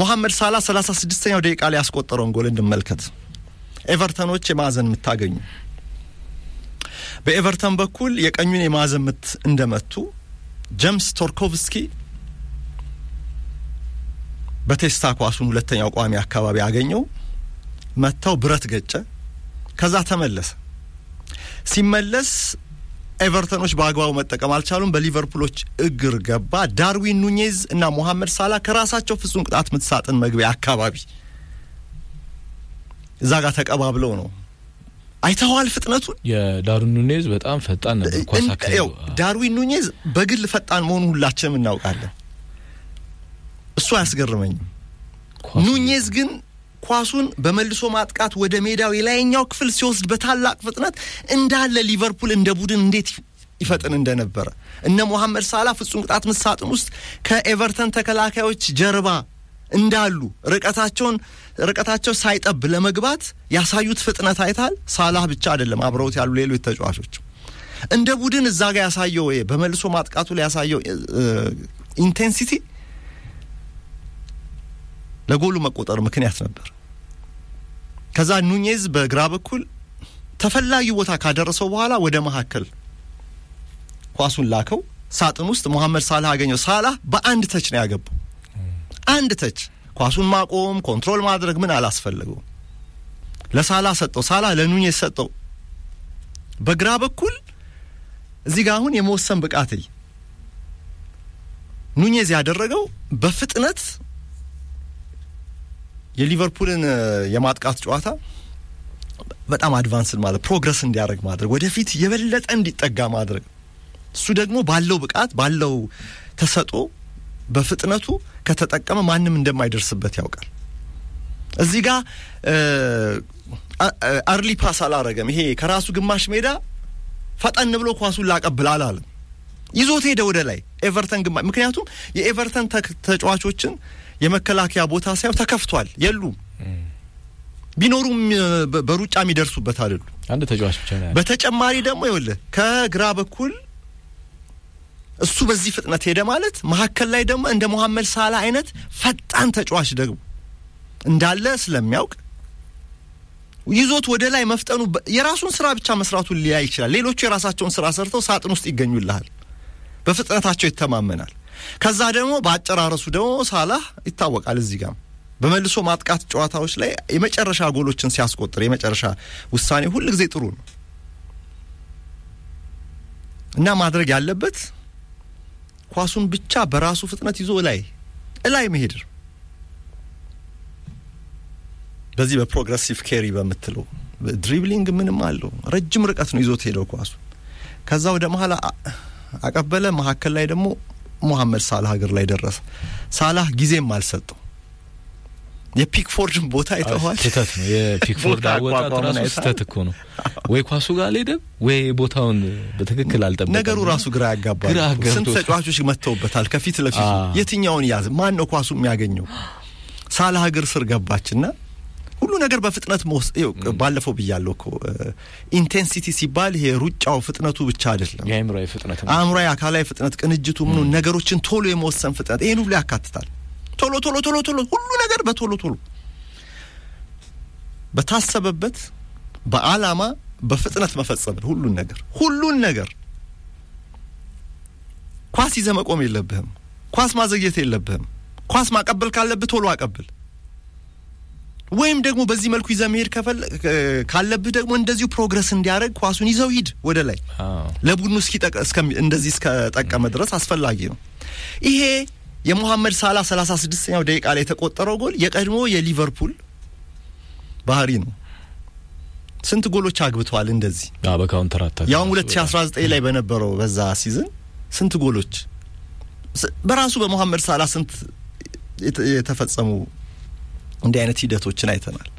ሞሐመድ ሳላ 36ኛው ደቂቃ ላይ ያስቆጠረውን ጎል እንድመልከት። ኤቨርተኖች የማዕዘን የምታገኙ በኤቨርተን በኩል የቀኙን የማዕዘን ምት እንደመቱ ጀምስ ቶርኮቭስኪ በቴስታ ኳሱን ሁለተኛው ቋሚ አካባቢ ያገኘው መታው፣ ብረት ገጨ፣ ከዛ ተመለሰ። ሲመለስ ኤቨርተኖች በአግባቡ መጠቀም አልቻሉም። በሊቨርፑሎች እግር ገባ። ዳርዊን ኑኔዝ እና ሞሐመድ ሳላ ከራሳቸው ፍጹም ቅጣት ምት ሳጥን መግቢያ አካባቢ እዛ ጋር ተቀባብለው ነው። አይተዋል ፍጥነቱን። የዳርዊን ኑኔዝ በጣም ፈጣን ነበር ዳርዊን ኑኔዝ በግል ፈጣን መሆኑ ሁላችንም እናውቃለን። እሱ አያስገርመኝም። ኑኔዝ ግን ኳሱን በመልሶ ማጥቃት ወደ ሜዳው የላይኛው ክፍል ሲወስድ በታላቅ ፍጥነት እንዳለ ሊቨርፑል እንደ ቡድን እንዴት ይፈጥን እንደነበረ እነ ሞሐመድ ሳላ ፍጹም ቅጣት ምት ሳጥን ውስጥ ከኤቨርተን ተከላካዮች ጀርባ እንዳሉ ርቀታቸውን ርቀታቸው ሳይጠብ ለመግባት ያሳዩት ፍጥነት አይታል። ሳላህ ብቻ አይደለም አብረውት ያሉ ሌሎች ተጫዋቾች እንደ ቡድን እዛ ጋር ያሳየው በመልሶ ማጥቃቱ ላይ ያሳየው ኢንቴንሲቲ ለጎሉ መቆጠር ምክንያት ነበር። ከዛ ኑኔዝ በግራ በኩል ተፈላጊ ቦታ ካደረሰው በኋላ ወደ መካከል ኳሱን ላከው። ሳጥን ውስጥ መሐመድ ሳላህ አገኘው። ሳላህ በአንድ ተች ነው ያገቡ። አንድ ተች ኳሱን ማቆም ኮንትሮል ማድረግ ምን አላስፈለገው። ለሳላ ሰጠው፣ ሳላ ለኑኔዝ ሰጠው። በግራ በኩል እዚህ ጋር አሁን የመወሰን ብቃት ኑኔዝ ያደረገው በፍጥነት የሊቨርፑልን የማጥቃት ጨዋታ በጣም አድቫንስን ማለት ፕሮግረስ እንዲያደርግ ማድረግ ወደፊት የበለጠ እንዲጠጋ ማድረግ እሱ ደግሞ ባለው ብቃት ባለው ተሰጦ በፍጥነቱ ከተጠቀመ ማንም እንደማይደርስበት ያውቃል። እዚህ ጋር አርሊ ፓስ አላረገም። ይሄ ከራሱ ግማሽ ሜዳ ፈጠን ብሎ ኳሱን ላቀብል አላለም። ይዞት ሄደ ወደ ላይ ኤቨርተን ግማሽ። ምክንያቱም የኤቨርተን ተጫዋቾችን የመከላከያ ቦታ ሳይሆን ተከፍቷል። የሉም ቢኖሩም በሩጫ የሚደርሱበት አይደሉ። አንድ ተጫዋች ብቻ ነው። በተጨማሪ ደግሞ ይወለ ከግራ በኩል እሱ በዚህ ፍጥነት ሄደ ማለት መሀከል ላይ ደግሞ እንደ መሐመድ ሳላ አይነት ፈጣን ተጫዋች ደግሞ እንዳለ ስለሚያውቅ ይዞት ወደ ላይ መፍጠኑ የራሱን ስራ ብቻ መስራቱን ሊያይ ይችላል። ሌሎቹ የራሳቸውን ስራ ሰርተው ሳጥን ውስጥ ይገኙልሃል። በፍጥነታቸው ይተማመናል። ከዛ ደግሞ በአጨራረሱ ደግሞ ሳላህ ይታወቃል እዚህ ጋር በመልሶ ማጥቃት ጨዋታዎች ላይ የመጨረሻ ጎሎችን ሲያስቆጥር የመጨረሻ ውሳኔ ሁል ጊዜ ጥሩ ነው እና ማድረግ ያለበት ኳሱን ብቻ በራሱ ፍጥነት ይዞ እላይ እላይ መሄድ በዚህ በፕሮግረሲቭ ኬሪ በምትለው ድሪብሊንግ ምንም አለው ረጅም ርቀት ነው ይዞት ሄደው ኳሱ ከዛ ወደ መሀል አቀበለ መካከል ላይ ደግሞ ሙሐመድ ሳላህ ሀገር ላይ ደረሰ። ሳላህ ጊዜም አልሰጠው። የፒክፎርድን ቦታ አይተዋል። ስህተት ነው። የፒክፎርድ አወጣጥ ራሱ ስህተት እኮ ነው። ወይ ኳሱ ጋር አልሄደም፣ ወይ ቦታውን በትክክል አልጠበቀም። ነገሩ ራሱ ግራ ያጋባል። ስንት ተጫዋቾች መጥተውበታል። ከፊት ለፊቱ የትኛውን ያዝ፣ ማን ነው ኳሱ የሚያገኘው? ሳላህ እግር ስር ገባችና ሁሉ ነገር በፍጥነት ባለፈው ብያለሁ እኮ ኢንቴንሲቲ ሲባል ይሄ ሩጫው ፍጥነቱ ብቻ አይደለም። የአእምሮዊ አካላዊ ፍጥነት፣ ቅንጅቱ ምኑ ነገሮችን ቶሎ የመወሰን ፍጥነት ይህን ሁሉ ያካትታል። ቶሎ ቶሎ ቶሎ ቶሎ ሁሉ ነገር በቶሎ ቶሎ በታሰበበት በአላማ በፍጥነት መፈጸም ሁሉን ነገር ሁሉን ነገር ኳስ ይዘ መቆም የለብህም። ኳስ ማዘግየት የለብህም። ኳስ ማቀበል ካለብህ ቶሎ አቀብል። ወይም ደግሞ በዚህ መልኩ ይዘህ መሄድ ካለብህ ደግሞ እንደዚሁ ፕሮግረስ እንዲያደርግ ኳሱን ይዘው ሂድ ወደ ላይ ለቡድኑ እንደዚህ እስከጠቀመ ድረስ አስፈላጊ ነው። ይሄ የሞሐመድ ሳላ 36ኛው ደቂቃ ላይ የተቆጠረው ጎል የቀድሞ የሊቨርፑል ባህሪ ነው። ስንት ጎሎች አግብተዋል እንደዚህ በካውንተር አታክ ያውም 2019 ላይ በነበረው በዛ ሲዝን ስንት ጎሎች በራሱ በሞሐመድ ሳላ ስንት የተፈጸሙ እንዲህ አይነት ሂደቶችን አይተናል።